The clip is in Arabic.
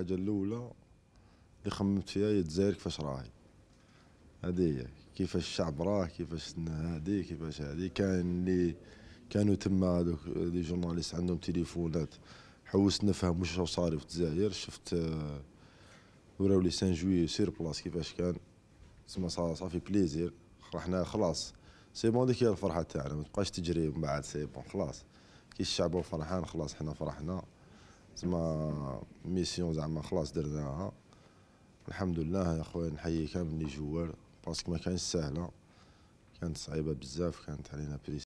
الحاجة الأولى اللي خممت فيها هي الجزائر كيفاش راهي هذه هي كيفاش الشعب راه كيفاش هذه كيفاش هذه كان اللي كانوا تما هذوك لي جورناليست عندهم تليفونات حوست نفهم واش راه صاري في الجزائر شفت آه، وراو لي سان جوي سير بلاص كيفاش كان تسمى صافي بليزير رحنا خلاص سي بون ديك هي الفرحه تاعنا ما تبقاش تجري من بعد سي بون خلاص كي الشعب فرحان خلاص حنا فرحنا زعما ميسيون زعما خلاص درناها الحمد لله يا خويا نحيي كامل لي جوار باسكو ما كانش ساهله كانت صعيبه بزاف كانت علينا بريسيون